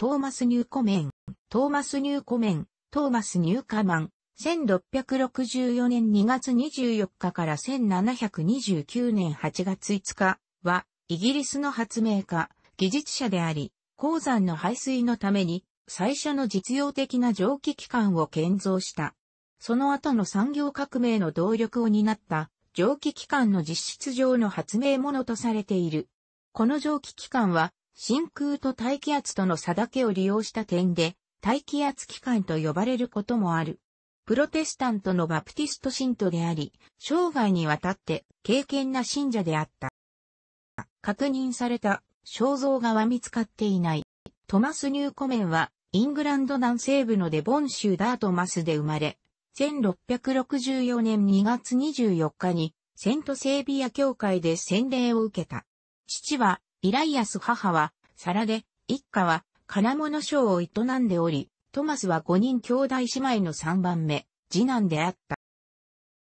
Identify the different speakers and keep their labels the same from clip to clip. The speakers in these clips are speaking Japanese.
Speaker 1: トーマス・ニューコメン、トーマス・ニューコメン、トーマス・ニューカマン、1664年2月24日から1729年8月5日は、イギリスの発明家、技術者であり、鉱山の排水のために、最初の実用的な蒸気機関を建造した。その後の産業革命の動力を担った蒸気機関の実質上の発明ものとされている。この蒸気機関は真空と大気圧との差だけを利用した点で、大気圧機関と呼ばれることもある。プロテスタントのバプティスト信徒であり、生涯にわたって敬虔な信者であった。確認された肖像画は見つかっていない。トマス・ニューコメンは、イングランド南西部のデボン州ダートマスで生まれ、1664年2月24日に、セントセービア教会で洗礼を受けた。父は、イライアス母は、サラで、一家は、金物商を営んでおり、トマスは5人兄弟姉妹の3番目、次男であっ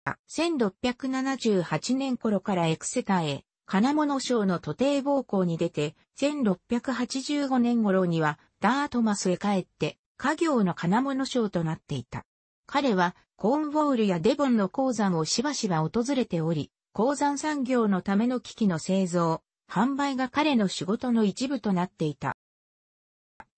Speaker 1: た。1678年頃からエクセターへ、金物商の徒弟暴行に出て、1685年頃には、ダートマスへ帰って、家業の金物商となっていた。彼は、コーンウォールやデボンの鉱山をしばしば訪れており、鉱山産業のための機器の製造、販売が彼の仕事の一部となっていた。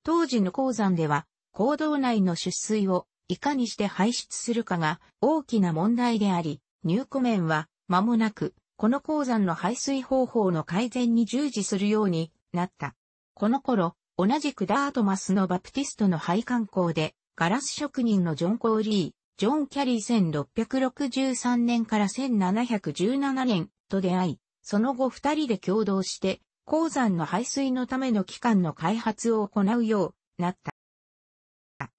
Speaker 1: 当時の鉱山では、坑道内の出水をいかにして排出するかが大きな問題であり、入庫面は間もなく、この鉱山の排水方法の改善に従事するようになった。この頃、同じくダートマスのバプティストの配管工で、ガラス職人のジョン・コーリー、ジョン・キャリー1663年から1717年と出会い、その後二人で共同して、鉱山の排水のための機関の開発を行うようなった。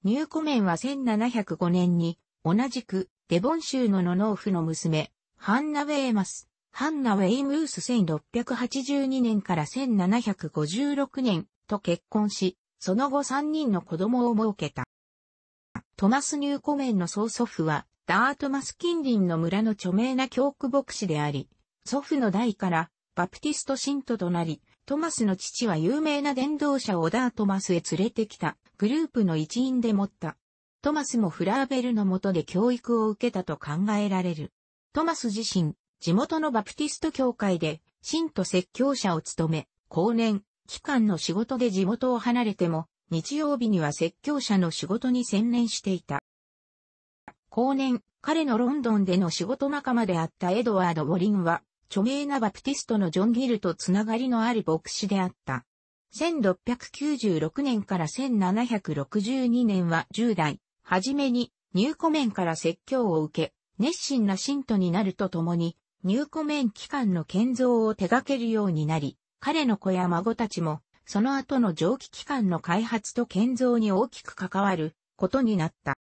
Speaker 1: ニューコメンは1705年に、同じく、デボン州の野農夫の娘、ハンナ・ウェイマス、ハンナ・ウェイムース1682年から1756年と結婚し、その後3人の子供を設けた。トマス・ニューコメンの曽祖父は、ダートマス近隣の村の著名な教区牧師であり、祖父の代からバプティスト信徒となり、トマスの父は有名な伝道者オダー・トマスへ連れてきたグループの一員でもった。トマスもフラーベルの下で教育を受けたと考えられる。トマス自身、地元のバプティスト教会で、信徒説教者を務め、後年、期間の仕事で地元を離れても、日曜日には説教者の仕事に専念していた。後年、彼のロンドンでの仕事仲間であったエドワード・ウォリンは、著名なバプティストのジョン・ギルとつながりのある牧師であった。1696年から1762年は10代、はじめに入庫面から説教を受け、熱心な信徒になるとともに、入庫面機関の建造を手掛けるようになり、彼の子や孫たちも、その後の蒸気機関の開発と建造に大きく関わることになった。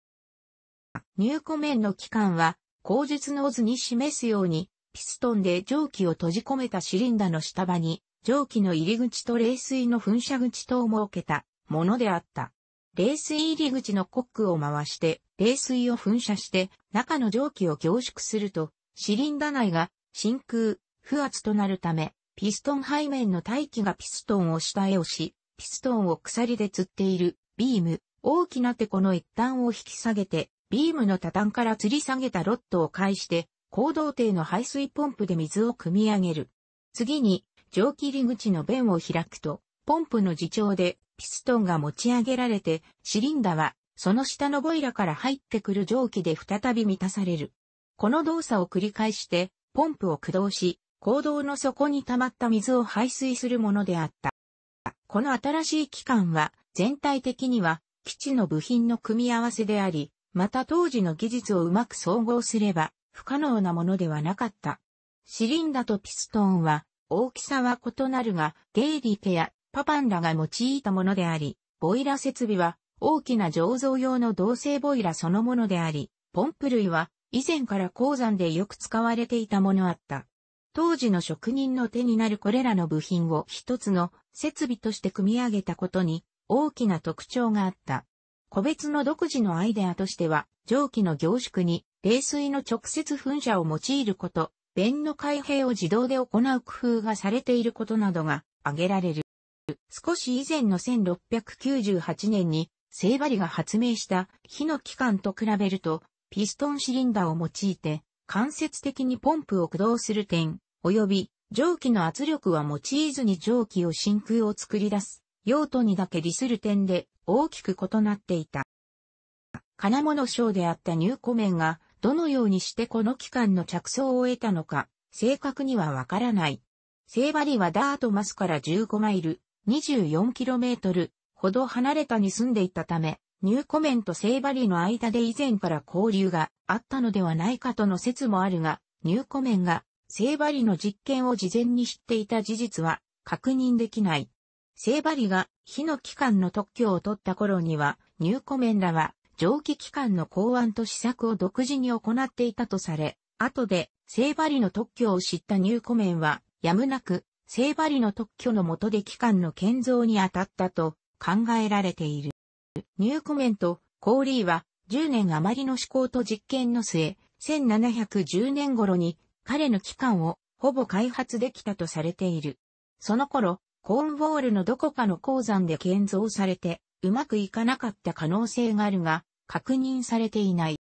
Speaker 1: 入庫面の機関は、口述の図に示すように、ピストンで蒸気を閉じ込めたシリンダの下場に、蒸気の入り口と冷水の噴射口等を設けたものであった。冷水入り口のコックを回して、冷水を噴射して、中の蒸気を凝縮すると、シリンダ内が真空、不圧となるため、ピストン背面の大気がピストンを下へ押し、ピストンを鎖で吊っているビーム、大きなて、この一端を引き下げて、ビームの多端から吊り下げたロッドを介して、行動艇の排水ポンプで水を汲み上げる。次に、蒸気入り口の弁を開くと、ポンプの自重でピストンが持ち上げられて、シリンダはその下のボイラから入ってくる蒸気で再び満たされる。この動作を繰り返して、ポンプを駆動し、坑道の底に溜まった水を排水するものであった。この新しい機関は、全体的には、基地の部品の組み合わせであり、また当時の技術をうまく総合すれば、不可能なものではなかった。シリンダとピストンは大きさは異なるが、ゲイリケやパパンらが用いたものであり、ボイラ設備は大きな醸造用の銅製ボイラそのものであり、ポンプ類は以前から鉱山でよく使われていたものあった。当時の職人の手になるこれらの部品を一つの設備として組み上げたことに大きな特徴があった。個別の独自のアイデアとしては、蒸気の凝縮に冷水の直接噴射を用いること、弁の開閉を自動で行う工夫がされていることなどが挙げられる。少し以前の1698年にセイバリが発明した火の機関と比べると、ピストンシリンダーを用いて間接的にポンプを駆動する点、及び蒸気の圧力は用いずに蒸気を真空を作り出す用途にだけ利する点で大きく異なっていた。金物商であったニューコメンが、どのようにしてこの期間の着想を得たのか、正確にはわからない。聖リはダートマスから15マイル、24km ほど離れたに住んでいたため、ニューコメンと聖リの間で以前から交流があったのではないかとの説もあるが、ニューコメンが聖リの実験を事前に知っていた事実は確認できない。聖リが火の機関の特許を取った頃には、ニューコメンらは蒸気機関の考案と試作を独自に行っていたとされ、後で、聖バリの特許を知ったニューコメンは、やむなく、聖バリの特許の下で機関の建造に当たったと考えられている。ニューコメンとコーリーは、10年余りの試行と実験の末、1710年頃に彼の機関をほぼ開発できたとされている。その頃、コーンウォールのどこかの鉱山で建造されて、うまくいかなかった可能性があるが、確認されていない。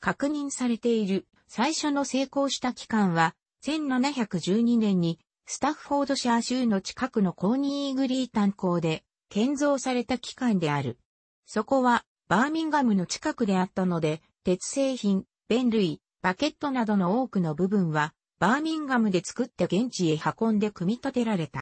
Speaker 1: 確認されている最初の成功した期間は、1712年にスタッフォードシャー州の近くのコーニーグリー炭鉱で建造された機関である。そこはバーミンガムの近くであったので、鉄製品、弁類、バケットなどの多くの部分は、バーミンガムで作って現地へ運んで組み立てられた。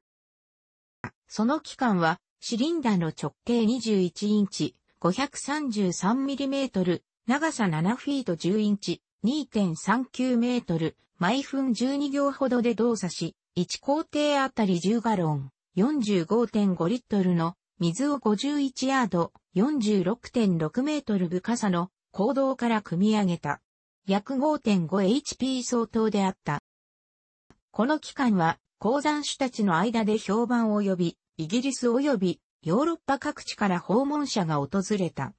Speaker 1: その期間は、シリンダーの直径21インチ、533mm、長さ7フィート10インチ、2.39メートル、毎分12行ほどで動作し、1工程あたり10ガロン、45.5リットルの水を51ヤード、46.6メートル深さの坑道から組み上げた。約 5.5HP 相当であった。この期間は鉱山主たちの間で評判を呼び、イギリス及びヨーロッパ各地から訪問者が訪れた。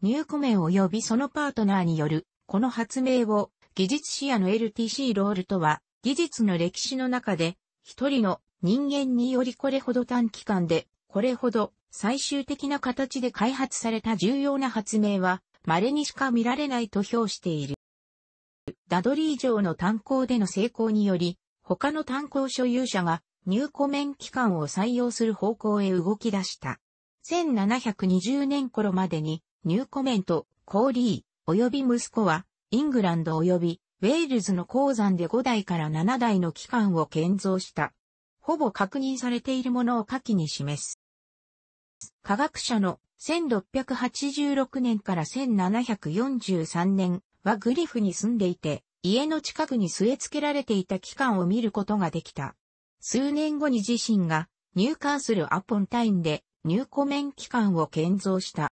Speaker 1: 入庫面及びそのパートナーによる、この発明を、技術視野の LTC ロールとは、技術の歴史の中で、一人の人間によりこれほど短期間で、これほど最終的な形で開発された重要な発明は、稀にしか見られないと評している。ダドリー城の炭鉱での成功により、他の炭鉱所有者が入庫免機関を採用する方向へ動き出した。1720年頃までに、入庫免とコーリー、及び息子は、イングランド及びウェールズの鉱山で5台から7台の機関を建造した。ほぼ確認されているものを下記に示す。科学者の1686年から1743年はグリフに住んでいて、家の近くに据え付けられていた機関を見ることができた。数年後に自身が入管するアポンタインで入庫面機関を建造した。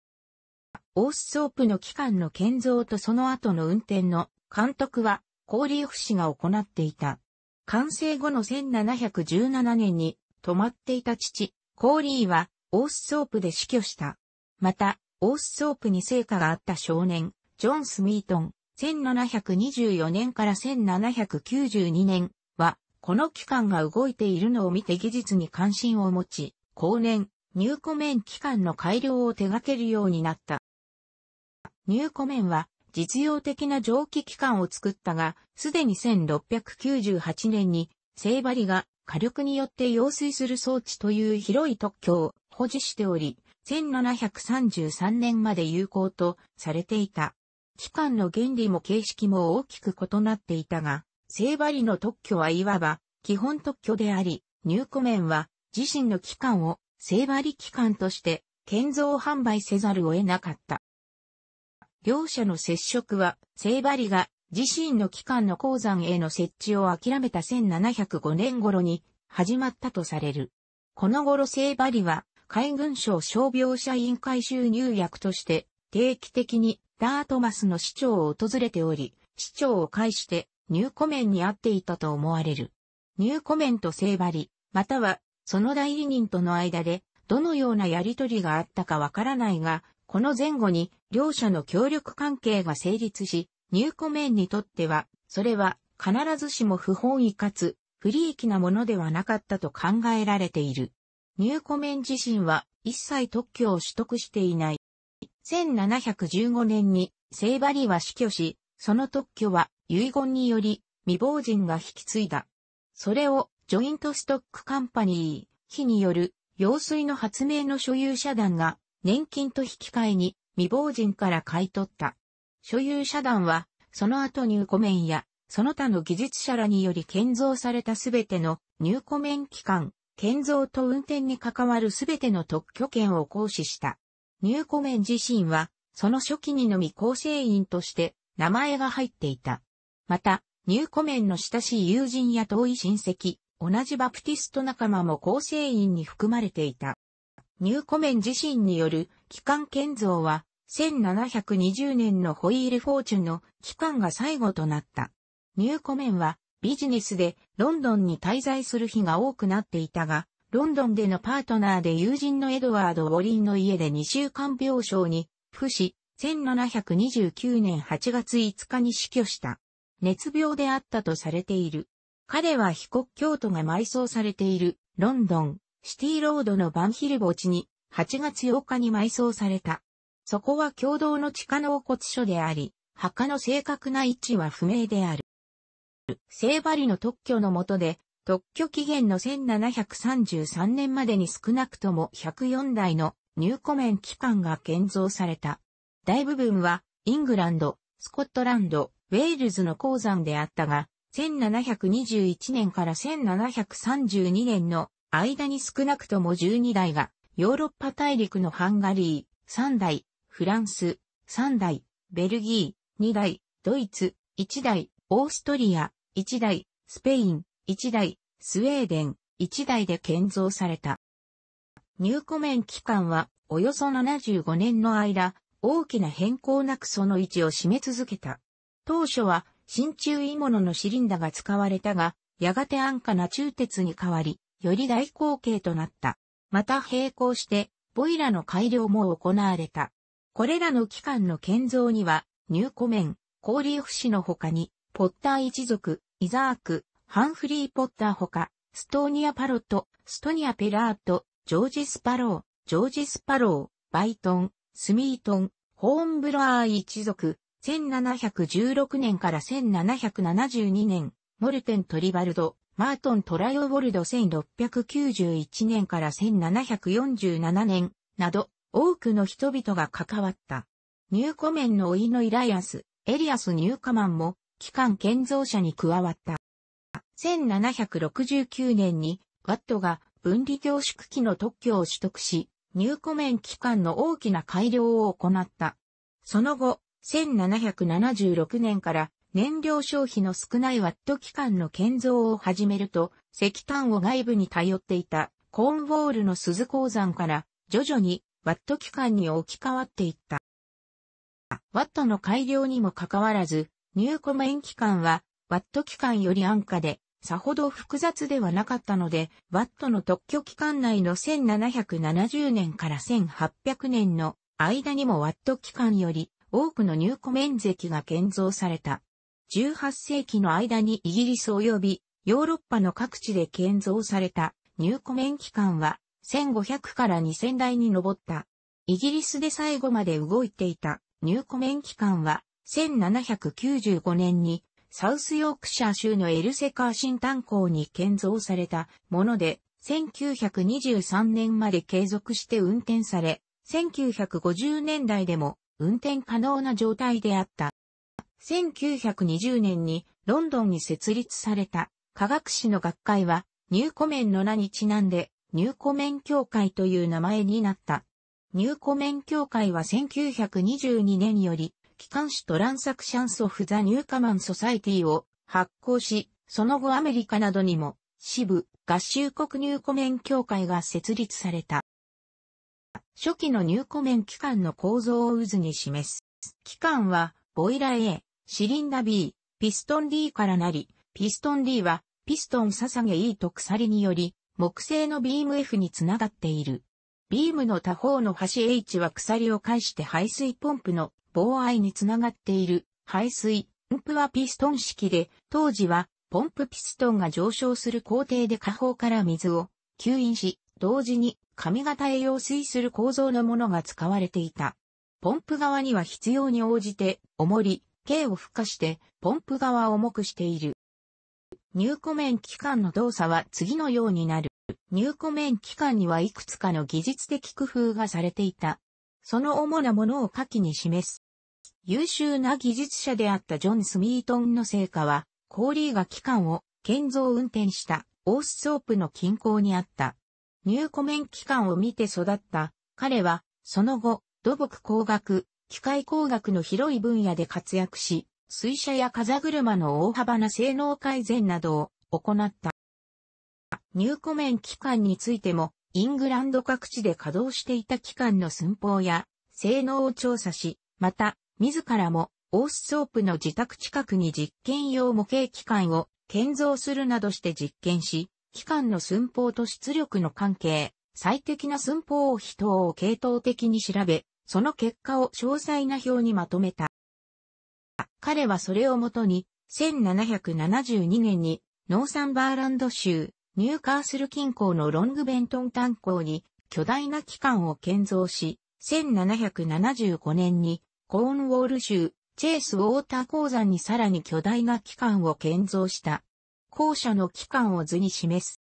Speaker 1: オースソープの機関の建造とその後の運転の監督はコーリーフ氏が行っていた。完成後の1717年に泊まっていた父、コーリーはオースソープで死去した。また、オースソープに成果があった少年、ジョン・スミートン、1724年から1792年は、この機関が動いているのを見て技術に関心を持ち、後年、ニューコメン機関の改良を手掛けるようになった。ニューコメンは実用的な蒸気機関を作ったが、すでに1698年に、セイバリが火力によって揚水する装置という広い特許を保持しており、1733年まで有効とされていた。機関の原理も形式も大きく異なっていたが、聖バリの特許はいわば基本特許であり、入メ面は自身の機関を聖バリ機関として建造販売せざるを得なかった。両者の接触はイバリが自身の機関の鉱山への設置を諦めた1705年頃に始まったとされる。この頃イバリは海軍省傷病者委員会収入役として定期的にダートマスの市長を訪れており、市長を介して入庫面に会っていたと思われる。入庫面と聖張り、またはその代理人との間でどのようなやりとりがあったかわからないが、この前後に両者の協力関係が成立し、入庫面にとっては、それは必ずしも不本意かつ不利益なものではなかったと考えられている。入庫面自身は一切特許を取得していない。1715年に聖張りは死去し、その特許は遺言により未亡人が引き継いだ。それをジョイントストックカンパニー、非による用水の発明の所有者団が年金と引き換えに未亡人から買い取った。所有者団はその後入庫面やその他の技術者らにより建造されたすべての入庫面機関、建造と運転に関わるすべての特許権を行使した。入庫面自身は、その初期にのみ構成員として名前が入っていた。また、ニューコメンの親しい友人や遠い親戚、同じバプティスト仲間も構成員に含まれていた。ニューコメン自身による機関建造は、1720年のホイールフォーチュンの機関が最後となった。ニューコメンはビジネスでロンドンに滞在する日が多くなっていたが、ロンドンでのパートナーで友人のエドワード・ウォリンの家で2週間病床に付し、1729年8月5日に死去した。熱病であったとされている。彼は被告教徒が埋葬されているロンドン、シティロードのバンヒル墓地に8月8日に埋葬された。そこは共同の地下納骨所であり、墓の正確な位置は不明である。聖バリの特許の下で、特許期限の1733年までに少なくとも104台の入庫面機関が建造された。大部分はイングランド、スコットランド、ウェールズの鉱山であったが、1721年から1732年の間に少なくとも12台が、ヨーロッパ大陸のハンガリー、3台、フランス、3台、ベルギー、2台、ドイツ、1台、オーストリア、1台、スペイン、1台、スウェーデン、1台で建造された。入庫面期間はおよそ75年の間、大きな変更なくその位置を占め続けた。当初は真鍮鋳物のシリンダが使われたが、やがて安価な鋳鉄に変わり、より大口径となった。また並行して、ボイラの改良も行われた。これらの機関の建造には、ニューコメン、コーリーフ氏の他に、ポッター一族、イザーク、ハンフリー・ポッター他、ストーニア・パロット、ストニア・ペラート、ジョージ・スパロー、ジョージ・スパロー、バイトン、スミートン、ホーンブラー一族、1716年から1772年、モルテン・トリバルド、マートン・トライウォルド1691年から1747年、など、多くの人々が関わった。ニューコメンのいのイライアス、エリアス・ニューカマンも、機関建造者に加わった。1769年に、ワットが分離凝縮機の特許を取得し、ニューコメン機関の大きな改良を行った。その後、1776年から燃料消費の少ないワット機関の建造を始めると、石炭を外部に頼っていたコーンウォールの鈴鉱山から徐々にワット機関に置き換わっていった。ワットの改良にもかかわらず、入庫免機関はワット機関より安価で、さほど複雑ではなかったので、ワットの特許期間内の1770年から1800年の間にもワット機関より多くの入庫面積が建造された。18世紀の間にイギリス及びヨーロッパの各地で建造された入庫面期間は1500から2000台に上った。イギリスで最後まで動いていた入庫面期間は1795年にサウスヨークシャー州のエルセカー新炭鉱に建造されたもので1923年まで継続して運転され1950年代でも運転可能な状態であった。1920年にロンドンに設立された科学史の学会はニューコメンの名にちなんでニューコメン協会という名前になった。ニューコメン協会は1922年より機関紙トランサクシャンソフザ・ニューカマン・ソサイティを発行し、その後アメリカなどにも支部合衆国ニューコメン協会が設立された。初期の入庫面機関の構造を渦に示す。機関は、ボイラー A、シリンダ B、ピストン D からなり、ピストン D は、ピストン捧げ E と鎖により、木製のビーム F につながっている。ビームの他方の端 H は鎖を介して排水ポンプの防愛につながっている。排水、ポンプはピストン式で、当時は、ポンプピストンが上昇する工程で下方から水を吸引し、同時に髪型へ用水する構造のものが使われていた。ポンプ側には必要に応じて、重り、径を付加して、ポンプ側を重くしている。入庫面機関の動作は次のようになる。入庫面機関にはいくつかの技術的工夫がされていた。その主なものを下記に示す。優秀な技術者であったジョン・スミートンの成果は、コーリーが機関を建造運転したオースソープの近郊にあった入庫面期間を見て育った。彼は、その後、土木工学、機械工学の広い分野で活躍し、水車や風車の大幅な性能改善などを行った。入庫面機関についても、イングランド各地で稼働していた機関の寸法や性能を調査し、また、自らもオースソープの自宅近くに実験用模型機関を建造するなどして実験し、機関の寸法と出力の関係、最適な寸法を人を系統的に調べ、その結果を詳細な表にまとめた。彼はそれをもとに、1772年にノーサンバーランド州、ニューカースル近郊のロングベントン炭鉱に巨大な機関を建造し、1775年にコーンウォール州、チェイスウォーター鉱山にさらに巨大な機関を建造した。校舎の期間を図に示す。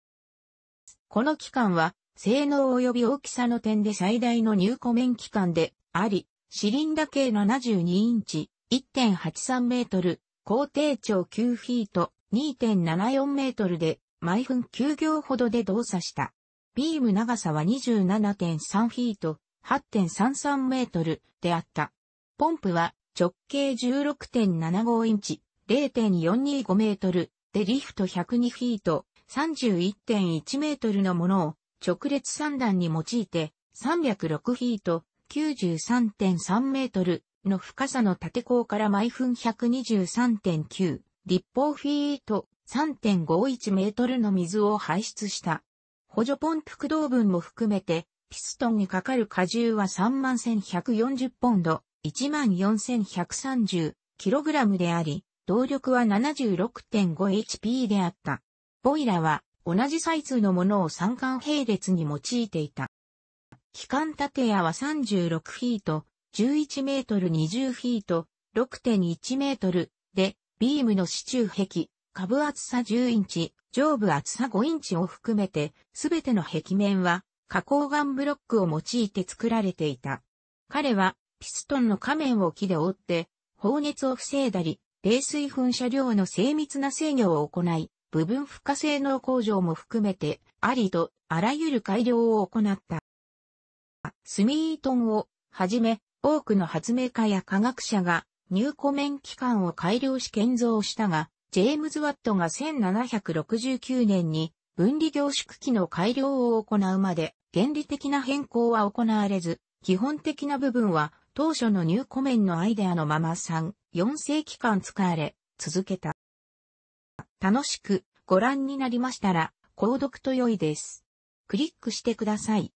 Speaker 1: この期間は、性能及び大きさの点で最大の入庫面期間であり、シリンダ径72インチ、1.83メートル、高低長9フィート、2.74メートルで、毎分9行ほどで動作した。ビーム長さは27.3フィート、8.33メートルであった。ポンプは直径16.75インチ、0.425メートル、でリフト102フィート31.1メートルのものを直列三段に用いて306フィート93.3メートルの深さの縦高から毎分123.9立方フィート3.51メートルの水を排出した。補助ポンプ駆動分も含めて、ピストンにかかる荷重は31,140ポンド、1 4 1 3 0ラムであり、動力は 76.5HP であった。ボイラは同じサイズのものを三貫並列に用いていた。機関建屋は36フィート、11メートル20フィート、6.1メートルで、ビームの支柱壁、株厚さ10インチ、上部厚さ5インチを含めて、すべての壁面は、加工岩ブロックを用いて作られていた。彼は、ピストンの仮面を木で覆って、放熱を防いだり、冷水噴射量の精密な制御を行い、部分負荷性能向上も含めて、ありとあらゆる改良を行った。スミートンをはじめ、多くの発明家や科学者が入庫面機関を改良し建造したが、ジェームズ・ワットが1769年に分離凝縮機の改良を行うまで、原理的な変更は行われず、基本的な部分は当初の入庫面のアイデアのまま3、4世紀間使われ、続けた。楽しくご覧になりましたら、購読と良いです。クリックしてください。